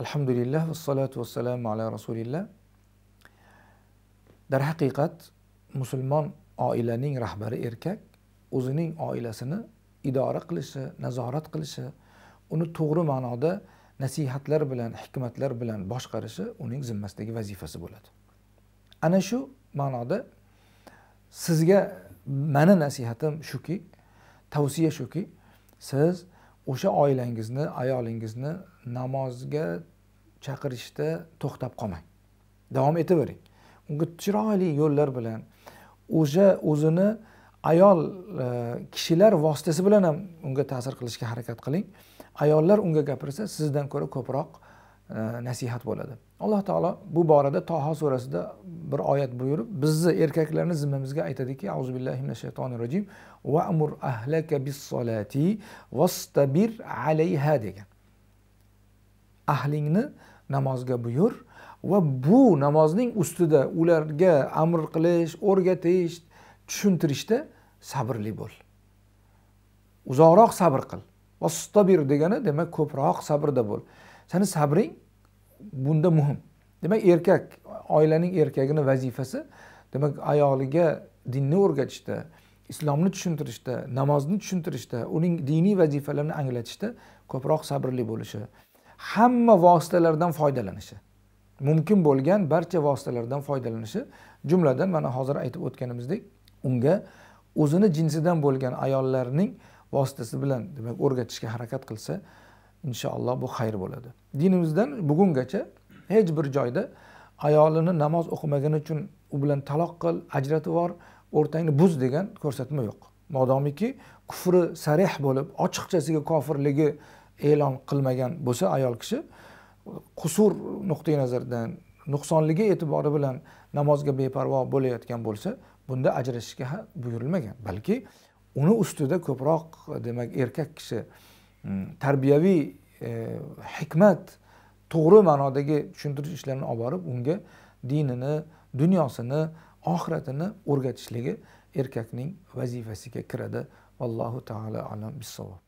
alhamdulillah vassalatu vassalamu ala rasulillah darhaqiqat musulmon oilaning rahbari erkak o'zining oilasini idora qilishi nazorat qilishi uni to'g'ri ma'noda nasihatlar bilan hikmatlar bilan boshqarishi uning zimmasidagi vazifasi bo'ladi ana shu ma'noda sizga mani nasihatim shuki tavsiya shuki siz o'sha oilangizni ayolingizni namozga chaqirishda to'xtab qolmang davom etavering unga chiroyli yo'llar bilan o'sha o'zini ayol e, kishilar vositasi bilan ham unga ta'sir qilishga harakat qiling ayollar unga gapirsa sizdan ko'ra ko'proq e, nasihat bo'ladi alloh taolo bu borada toho surasida bir oyat buyurib bizni erkaklarni zimmamizga aytadiki azu billahi mina shaytonir rojim vamur ahlaka bis vastabir alayha degan ahlingni namozga buyur va bu namozning ustida ularga amr qilish o'rgatish tushuntirishda sabrli bo'l uzoqroq sabr qil vastabir degani demak ko'proq sabrda bo'l sani sabring bunda muhim demak erkak oilaning erkagini vazifasi demak ayoliga dinni o'rgatishda islomni tushuntirishda namozni tushuntirishda uning diniy vazifalarini anglatishda ko'proq sabrli bo'lishi hamma vositalardan foydalanishi mumkin bo'lgan barcha vositalardan foydalanishi jumladan mana hozir aytib o'tganimizdek unga o'zini jinsidan bo'lgan ayollarning vositasi bilan demak o'rgatishga harakat qilsa inshaalloh bu xayr bo'ladi dinimizdan bugungacha hech bir joyda ayolini namoz o'qimagani uchun u bilan taloq qil ajratib yubor o'rtangni buz degan ko'rsatma yo'q modomiki kufri sarih bo'lib ochiqchasiga kofirligi e'lon qilmagan bo'lsa ayol kishi qusur nuqtai nazardan nuqsonligi e'tibori bilan namozga beparvo bo'layotgan bo'lsa bunda ajrashishga buyurilmagan balki uni ustida ko'proq demak erkak kishi Mm. tarbiyaviy e, hikmat to'g'ri ma'nodagi tushuntirish ishlarini olib borib unga dinini dunyosini oxiratini o'rgatishligi erkakning vazifasiga kiradi allohu taolo alam bissavob